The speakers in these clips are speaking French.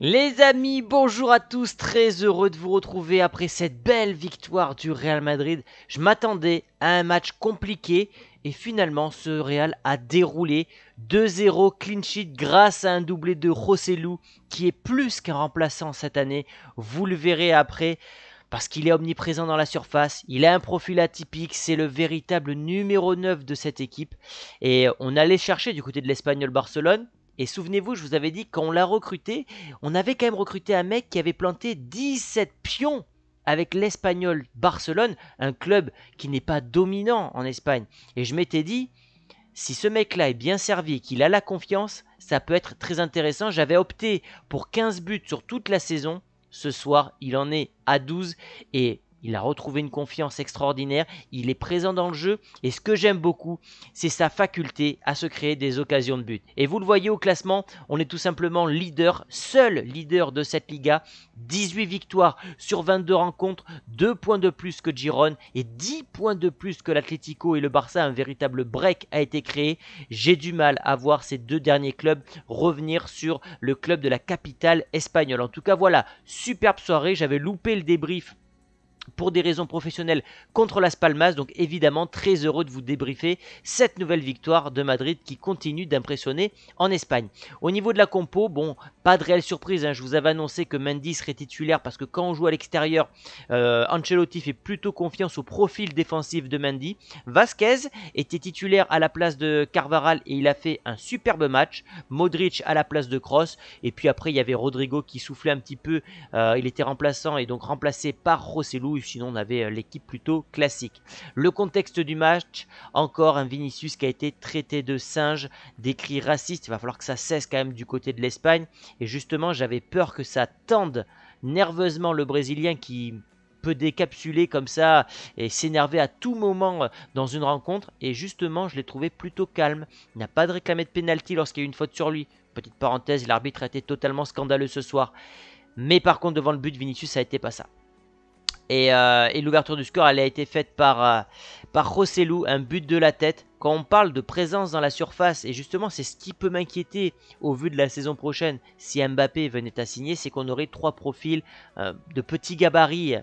Les amis, bonjour à tous, très heureux de vous retrouver après cette belle victoire du Real Madrid. Je m'attendais à un match compliqué et finalement ce Real a déroulé 2-0 clean sheet grâce à un doublé de Rossellou qui est plus qu'un remplaçant cette année, vous le verrez après. Parce qu'il est omniprésent dans la surface, il a un profil atypique, c'est le véritable numéro 9 de cette équipe. Et on allait chercher du côté de l'Espagnol Barcelone, et souvenez-vous, je vous avais dit, quand on l'a recruté, on avait quand même recruté un mec qui avait planté 17 pions avec l'Espagnol Barcelone, un club qui n'est pas dominant en Espagne. Et je m'étais dit, si ce mec-là est bien servi, qu'il a la confiance, ça peut être très intéressant. J'avais opté pour 15 buts sur toute la saison. Ce soir, il en est à 12 et il a retrouvé une confiance extraordinaire, il est présent dans le jeu et ce que j'aime beaucoup, c'est sa faculté à se créer des occasions de but. Et vous le voyez au classement, on est tout simplement leader, seul leader de cette Liga, 18 victoires sur 22 rencontres, 2 points de plus que Giron et 10 points de plus que l'Atlético et le Barça, un véritable break a été créé. J'ai du mal à voir ces deux derniers clubs revenir sur le club de la capitale espagnole. En tout cas, voilà, superbe soirée, j'avais loupé le débrief pour des raisons professionnelles contre la Palmas. Donc évidemment, très heureux de vous débriefer cette nouvelle victoire de Madrid qui continue d'impressionner en Espagne. Au niveau de la compo, bon, pas de réelle surprise. Hein. Je vous avais annoncé que Mendy serait titulaire parce que quand on joue à l'extérieur, euh, Ancelotti fait plutôt confiance au profil défensif de Mendy. Vasquez était titulaire à la place de Carvaral et il a fait un superbe match. Modric à la place de Cross. Et puis après, il y avait Rodrigo qui soufflait un petit peu. Euh, il était remplaçant et donc remplacé par Rossellou sinon on avait euh, l'équipe plutôt classique. Le contexte du match, encore un Vinicius qui a été traité de singe, décrit raciste. il va falloir que ça cesse quand même du côté de l'Espagne. Et justement j'avais peur que ça tende nerveusement le Brésilien qui peut décapsuler comme ça et s'énerver à tout moment euh, dans une rencontre. Et justement, je l'ai trouvé plutôt calme. Il n'a pas de réclamé de pénalty lorsqu'il y a eu une faute sur lui. Petite parenthèse, l'arbitre a été totalement scandaleux ce soir. Mais par contre, devant le but, Vinicius, ça a été pas ça. Euh, et, l'ouverture du score, elle a été faite par, euh, Rossellou, un but de la tête. Quand on parle de présence dans la surface, et justement c'est ce qui peut m'inquiéter au vu de la saison prochaine, si Mbappé venait à signer, c'est qu'on aurait trois profils euh, de petits gabarits,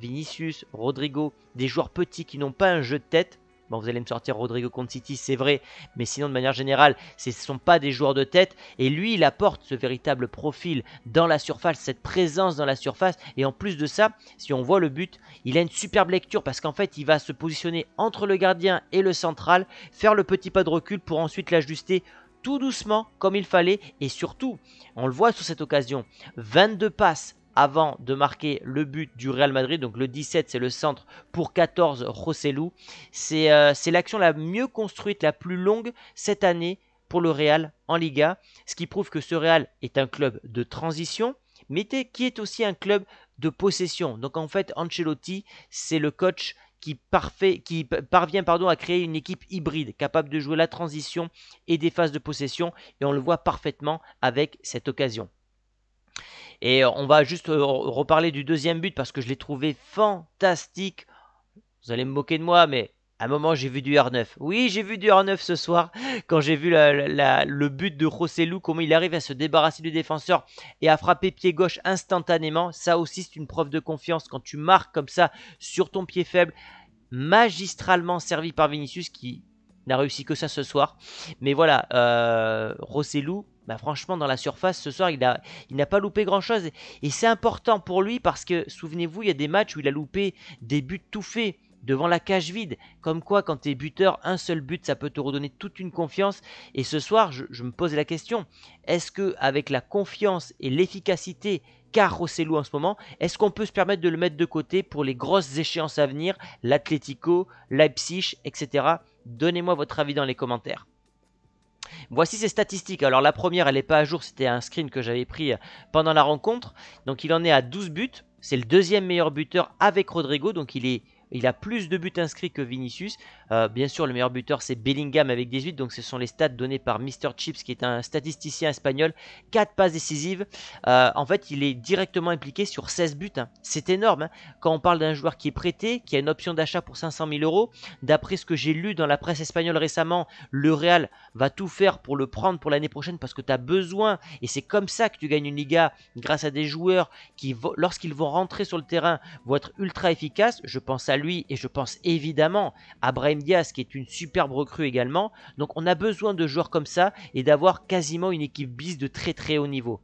Vinicius, Rodrigo, des joueurs petits qui n'ont pas un jeu de tête Bon, vous allez me sortir Rodrigo City, c'est vrai, mais sinon de manière générale, ce ne sont pas des joueurs de tête. Et lui, il apporte ce véritable profil dans la surface, cette présence dans la surface. Et en plus de ça, si on voit le but, il a une superbe lecture parce qu'en fait, il va se positionner entre le gardien et le central, faire le petit pas de recul pour ensuite l'ajuster tout doucement comme il fallait. Et surtout, on le voit sur cette occasion, 22 passes avant de marquer le but du Real Madrid. Donc le 17, c'est le centre pour 14, Rossellou. Euh, c'est l'action la mieux construite, la plus longue cette année pour le Real en Liga. Ce qui prouve que ce Real est un club de transition, mais qui est aussi un club de possession. Donc en fait, Ancelotti, c'est le coach qui, qui, parvient pardon, à créer une équipe hybride, capable de jouer la transition et des phases de possession, et on le voit parfaitement avec cette occasion. Et euh, on va juste euh, reparler du deuxième but parce que je l'ai trouvé fantastique. Vous allez me moquer de moi, mais à un moment, j'ai vu du R9. Oui, j'ai vu du R9 ce soir quand j'ai vu le but de Rossellou, comment il arrive à se débarrasser du défenseur et à frapper pied gauche instantanément. Ça aussi, c'est une preuve de confiance quand tu marques comme ça sur ton pied faible. Magistralement servi par Vinicius qui n'a réussi que ça ce soir. Mais voilà, euh, Rossellou, bah, franchement, dans la surface, ce soir, il n'a il pas loupé grand-chose. Et c'est important pour lui parce que, souvenez-vous, il y a des matchs où il a loupé des buts tout faits devant la cage vide. Comme quoi, quand tu es buteur, un seul but, ça peut te redonner toute une confiance. Et ce soir, je, me pose la question, est-ce que avec la confiance et l'efficacité qu'a Rossellou en ce moment, est-ce qu'on peut se permettre de le mettre de côté pour les grosses échéances à venir, L'Atletico, Leipzig, etc. Donnez-moi votre avis dans les commentaires. Voici ses statistiques. Alors la première, elle n'est pas à jour, c'était un screen que j'avais pris euh, pendant la rencontre. Donc il en est à 12 buts. C'est le deuxième meilleur buteur avec Rodrigo, donc il est il a plus de buts inscrits que Vinicius. Euh, bien sûr, le meilleur buteur, c'est Bellingham avec 18. Donc, ce sont les stats donnés par Mr. Chips, qui est un statisticien espagnol. 4 passes décisives. Euh, en fait, il est directement impliqué sur 16 buts. Hein. C'est énorme. Hein. Quand on parle d'un joueur qui est prêté, qui a une option d'achat pour 500 000 euros, d'après ce que j'ai lu dans la presse espagnole récemment, le Real va tout faire pour le prendre pour l'année prochaine parce que tu as besoin. Et c'est comme ça que tu gagnes une Liga, grâce à des joueurs qui, lorsqu'ils vont rentrer sur le terrain, vont être ultra efficaces. Je pense à lui et je pense évidemment à Brahim Diaz qui est une superbe recrue également. Donc on a besoin de joueurs comme ça et d'avoir quasiment une équipe bis de très très haut niveau.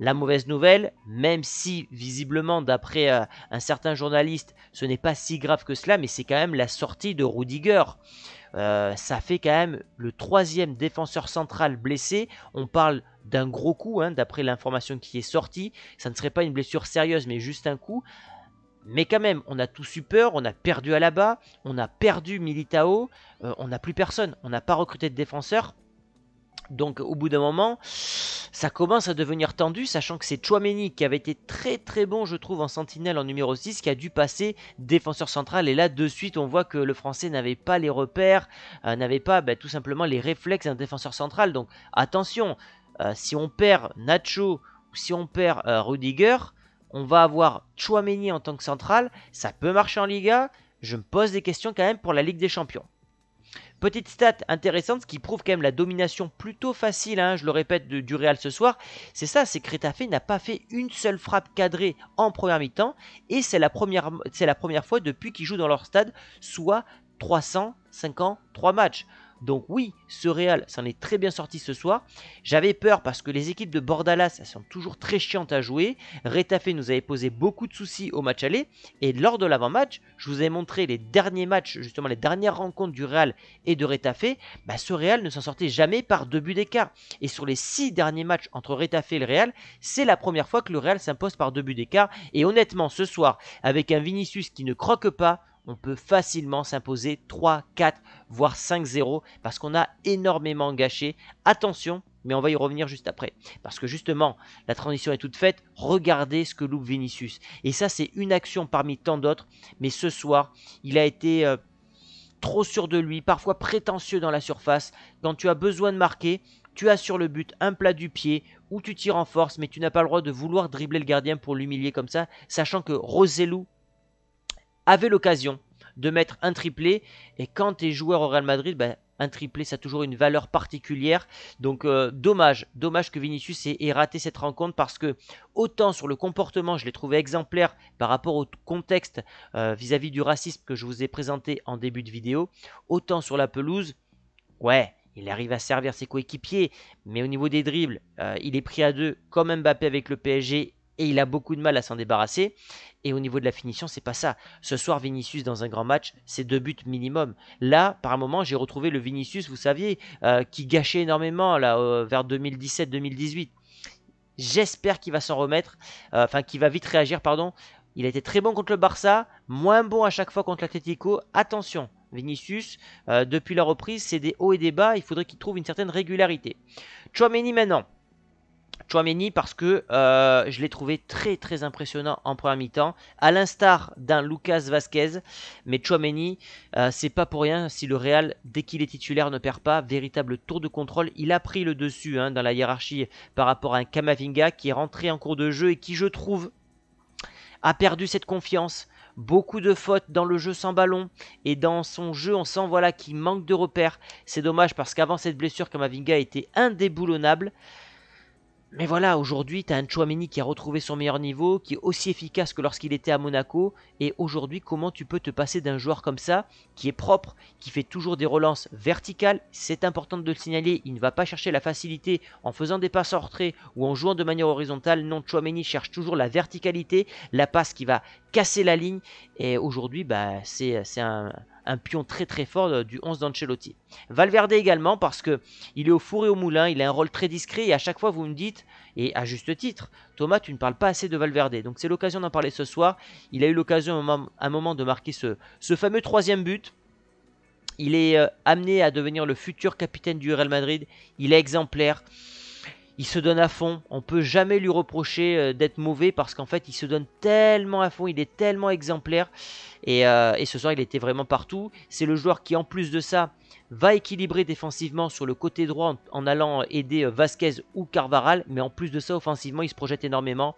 La mauvaise nouvelle, même si visiblement d'après euh, un certain journaliste, ce n'est pas si grave que cela, mais c'est quand même la sortie de Rudiger. Euh, ça fait quand même le troisième défenseur central blessé. On parle d'un gros coup, hein, d'après l'information qui est sortie. Ça ne serait pas une blessure sérieuse, mais juste un coup. Mais quand même, on a tout peur, on a perdu Alaba, on a perdu Militao, euh, on n'a plus personne, on n'a pas recruté de défenseur. Donc au bout d'un moment, ça commence à devenir tendu, sachant que c'est Chouameni qui avait été très très bon, je trouve, en sentinelle en numéro 6, qui a dû passer défenseur central. Et là, de suite, on voit que le français n'avait pas les repères, euh, n'avait pas bah, tout simplement les réflexes d'un défenseur central. Donc attention, euh, si on perd Nacho ou si on perd Rudiger, on va avoir Chouameni en tant que central. Ça peut marcher en Liga. Je me pose des questions quand même pour la Ligue des Champions. Petite stat intéressante qui prouve quand même la domination plutôt facile, hein, je le répète, de, du Real ce soir. C'est ça, c'est que Retafe n'a pas fait une seule frappe cadrée en première mi-temps. Et c'est la, première, la première fois depuis qu'ils jouent dans leur stade, soit 353 matchs. Donc oui, ce Real s'en est très bien sorti ce soir. J'avais peur parce que les équipes de Bordalas sont toujours très chiantes à jouer. Retafe nous avait posé beaucoup de soucis au match aller. Et lors de l'avant-match, je vous ai montré les derniers matchs, justement les dernières rencontres du Real et de Retafe. Bah, ce Real ne s'en sortait jamais par deux buts d'écart. Et sur les six derniers matchs entre Retafe et le Real, c'est la première fois que le Real s'impose par deux buts d'écart. Et honnêtement, ce soir, avec un Vinicius qui ne croque pas, on peut facilement s'imposer 3, 4, voire 5-0 parce qu'on a énormément gâché. Attention, mais on va y revenir juste après. Parce que justement, la transition est toute faite. Regardez ce que loupe Vinicius. Et ça, c'est une action parmi tant d'autres. Mais ce soir, il a été euh, trop sûr de lui, parfois prétentieux dans la surface. Quand tu as besoin de marquer, tu as sur le but un plat du pied ou tu tires en force, mais tu n'as pas le droit de vouloir dribbler le gardien pour l'humilier comme ça, sachant que Roselou avait l'occasion de mettre un triplé. Et quand tu es joueur au Real Madrid, bah, un triplé, ça a toujours une valeur particulière. Donc euh, dommage, dommage que Vinicius ait, raté cette rencontre parce que autant sur le comportement, je l'ai trouvé exemplaire par rapport au contexte euh, vis-à-vis du racisme que je vous ai présenté en début de vidéo, autant sur la pelouse, ouais. Il arrive à servir ses coéquipiers, mais au niveau des dribbles, euh, il est pris à deux comme Mbappé avec le PSG et il a beaucoup de mal à s'en débarrasser. Et au niveau de la finition, c'est pas ça. Ce soir, Vinicius dans un grand match, c'est deux buts minimum. Là, par un moment, j'ai retrouvé le Vinicius, vous saviez, euh, qui gâchait énormément là euh, vers 2017-2018. J'espère qu'il va s'en remettre, euh, enfin qu'il va vite réagir, pardon. Il a été très bon contre le Barça, moins bon à chaque fois contre l'Atletico. Attention, Vinicius, depuis la reprise, c'est des hauts et des bas. Il faudrait qu'il trouve une certaine régularité. Chouameni maintenant. Chouameni parce que euh, je l'ai trouvé très très impressionnant en première mi-temps, à l'instar d'un Lucas Vasquez. Mais Chouameni, euh, c'est pas pour rien si le Real, dès qu'il est titulaire, ne perd pas. Véritable tour de contrôle. Il a pris le dessus hein, dans la hiérarchie par rapport à un Kamavinga qui est rentré en cours de jeu et qui, je trouve, a perdu cette confiance. Beaucoup de fautes dans le jeu sans ballon et dans son jeu, on sent voilà qu'il manque de repères. C'est dommage parce qu'avant cette blessure, Kamavinga était indéboulonnable. Mais voilà, aujourd'hui, tu as un Chouameni qui a retrouvé son meilleur niveau, qui est aussi efficace que lorsqu'il était à Monaco. Et aujourd'hui, comment tu peux te passer d'un joueur comme ça, qui est propre, qui fait toujours des relances verticales C'est important de le signaler, il ne va pas chercher la facilité en faisant des passes en retrait ou en jouant de manière horizontale. Non, Chouameni cherche toujours la verticalité, la passe qui va casser la ligne. Et aujourd'hui, bah, c'est un, un pion très très fort euh, du 11 d'Ancelotti. Valverde également parce que il est au four et au moulin, il a un rôle très discret et à chaque fois vous me dites, et à juste titre, Thomas tu ne parles pas assez de Valverde. Donc c'est l'occasion d'en parler ce soir. Il a eu l'occasion à un moment de marquer ce fameux troisième but. Il est euh, amené à devenir le futur capitaine du Real Madrid. Il est exemplaire il se donne à fond. On peut jamais lui reprocher euh, d'être mauvais parce qu'en fait, il se donne tellement à fond, il est tellement exemplaire. Euh, et, ce soir, il était vraiment partout. C'est le joueur qui, en plus de ça, va équilibrer défensivement sur le côté droit en, en allant aider euh, Vasquez ou Carvaral. Mais en plus de ça, offensivement, il se projette énormément.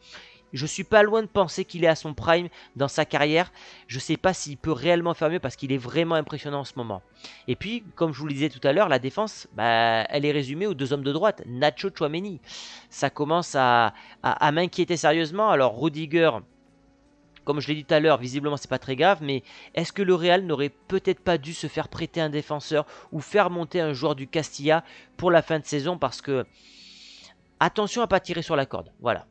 Je suis pas loin de penser qu'il est à son prime dans sa carrière. Je sais pas s'il peut réellement faire mieux parce qu'il est vraiment impressionnant en ce moment. Et puis, comme je vous le disais tout à l'heure, la défense, bah, elle est résumée aux deux hommes de droite, Nacho Chouameni. Ça commence à, m'inquiéter sérieusement. Alors, Rudiger. Comme je l'ai dit tout à l'heure, visiblement c'est pas très grave, mais est-ce que le Real n'aurait peut-être pas dû se faire prêter un défenseur ou faire monter un joueur du Castilla pour la fin de saison parce que attention à pas tirer sur la corde. Voilà.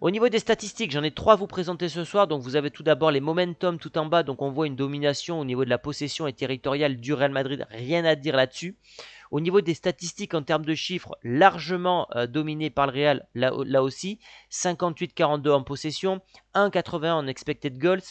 Au niveau des statistiques, j'en ai trois à vous présenter ce soir. Donc vous avez tout d'abord les momentum tout en bas. Donc on voit une domination au niveau de la possession et territoriale du Real Madrid. Rien à dire là-dessus. Au niveau des statistiques en termes de chiffres, largement euh, dominé par le Real là, aussi. 58-42 en possession, 1,81 en expected goals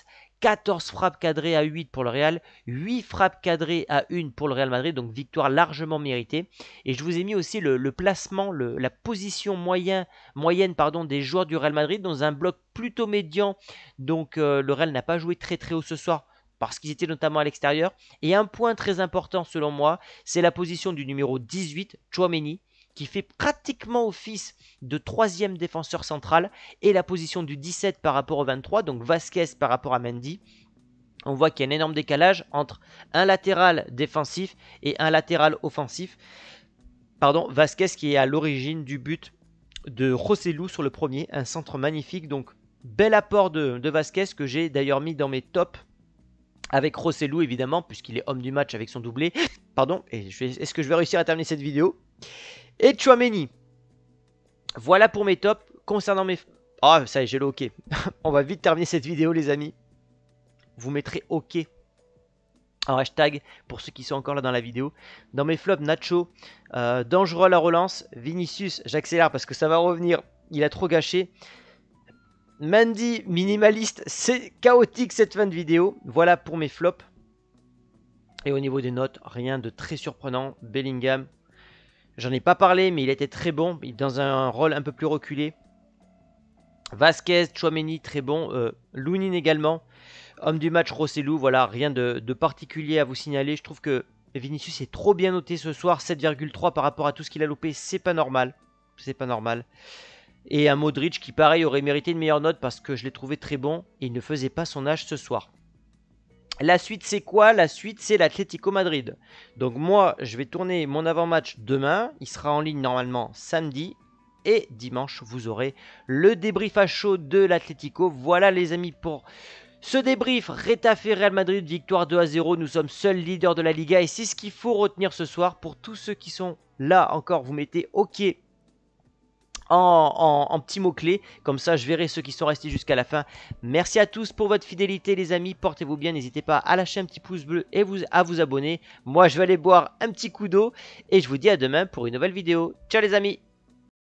14 frappes cadrées à 8 pour le Real, 8 frappes cadrées à 1 pour le Real Madrid, donc victoire largement méritée. Et je vous ai mis aussi le, placement, la position moyen, moyenne pardon, des joueurs du Real Madrid dans un bloc plutôt médian. Donc euh, le Real n'a pas joué très très haut ce soir parce qu'ils étaient notamment à l'extérieur. Et un point très important selon moi, c'est la position du numéro 18, Chouameni, qui fait pratiquement office de troisième défenseur central, et la position du 17 par rapport au 23, donc Vasquez par rapport à Mendy. On voit qu'il y a un énorme décalage entre un latéral défensif et un latéral offensif. Pardon, Vasquez qui est à l'origine du but de Rossellou sur le premier, un centre magnifique. Donc, bel apport de, de Vasquez que j'ai d'ailleurs mis dans mes tops avec Rossellou évidemment, puisqu'il est homme du match avec son doublé, Pardon, est-ce que je vais réussir à terminer cette vidéo Et Chouameni. Voilà pour mes tops concernant mes... Ah, ça y est, j'ai le OK. On va vite terminer cette vidéo, les amis. Vous mettrez OK en hashtag pour ceux qui sont encore là dans la vidéo. Dans mes flops, Nacho, euh, dangereux à la relance, Vinicius, j'accélère parce que ça va revenir, il a trop gâché. Mandy, minimaliste, c'est chaotique cette fin de vidéo. Voilà pour mes flops. Et au niveau des notes, rien de très surprenant. Bellingham, j'en ai pas parlé, mais il était très bon, dans un rôle un peu plus reculé. Vasquez, Chouameni, très bon. Euh, également. Homme du match, Rossellou, voilà, rien de, de, particulier à vous signaler. Je trouve que Vinicius est trop bien noté ce soir, 7,3 par rapport à tout ce qu'il a loupé, c'est pas normal. C'est pas normal. Et un Modric qui, pareil, aurait mérité une meilleure note parce que je l'ai trouvé très bon et il ne faisait pas son âge ce soir. La suite, c'est quoi La suite, c'est l'Atlético Madrid. Donc moi, je vais tourner mon avant-match demain. Il sera en ligne normalement samedi. Et dimanche, vous aurez le débrief à chaud de l'Atlético. Voilà les amis pour ce débrief. Rétafé Real Madrid, victoire 2 à 0. Nous sommes seuls leaders de la Liga. Et c'est ce qu'il faut retenir ce soir. Pour tous ceux qui sont là encore, vous mettez OK en, petits mots-clés. Comme ça, je verrai ceux qui sont restés jusqu'à la fin. Merci à tous pour votre fidélité, les amis. Portez-vous bien. N'hésitez pas à lâcher un petit pouce bleu et vous, à vous abonner. Moi, je vais aller boire un petit coup d'eau. Et je vous dis à demain pour une nouvelle vidéo. Ciao, les amis.